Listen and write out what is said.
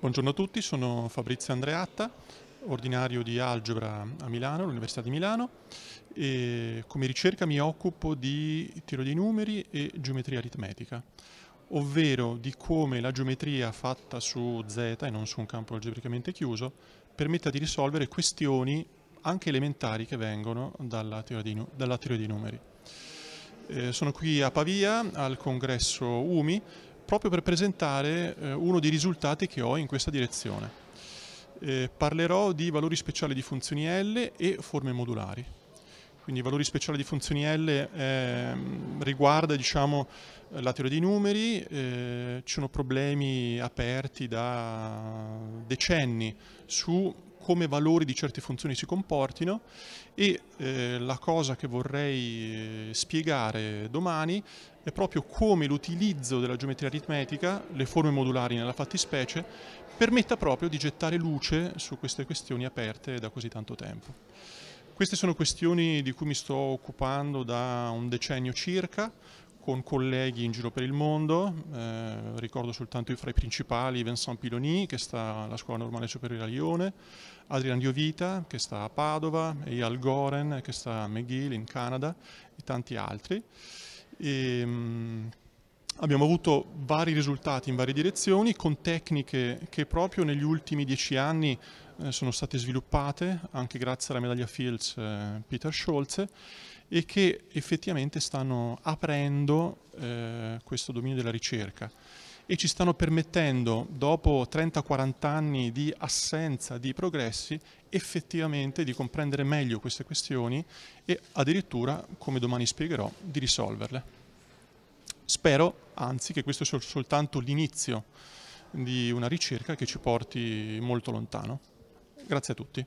Buongiorno a tutti, sono Fabrizio Andreatta, ordinario di algebra a Milano, all'Università di Milano e come ricerca mi occupo di tiro dei numeri e geometria aritmetica, ovvero di come la geometria fatta su Z e non su un campo algebricamente chiuso permetta di risolvere questioni anche elementari che vengono dalla teoria dei, dalla teoria dei numeri. Eh, sono qui a Pavia al congresso UMI proprio per presentare eh, uno dei risultati che ho in questa direzione. Eh, parlerò di valori speciali di funzioni L e forme modulari. Quindi i valori speciali di funzioni L eh, riguarda diciamo, la teoria dei numeri, eh, ci sono problemi aperti da decenni su come valori di certe funzioni si comportino e eh, la cosa che vorrei eh, spiegare domani è proprio come l'utilizzo della geometria aritmetica, le forme modulari nella fattispecie, permetta proprio di gettare luce su queste questioni aperte da così tanto tempo. Queste sono questioni di cui mi sto occupando da un decennio circa, con colleghi in giro per il mondo, eh, ricordo soltanto fra i principali Vincent Piloni che sta alla Scuola Normale Superiore a Lione, Adrian Diovita che sta a Padova, Eyal Goren che sta a McGill in Canada e tanti altri. E, ehm, mh, Abbiamo avuto vari risultati in varie direzioni con tecniche che proprio negli ultimi dieci anni eh, sono state sviluppate anche grazie alla medaglia Fields eh, Peter Scholz e che effettivamente stanno aprendo eh, questo dominio della ricerca e ci stanno permettendo, dopo 30-40 anni di assenza di progressi, effettivamente di comprendere meglio queste questioni e addirittura, come domani spiegherò, di risolverle. Spero, anzi, che questo sia soltanto l'inizio di una ricerca che ci porti molto lontano. Grazie a tutti.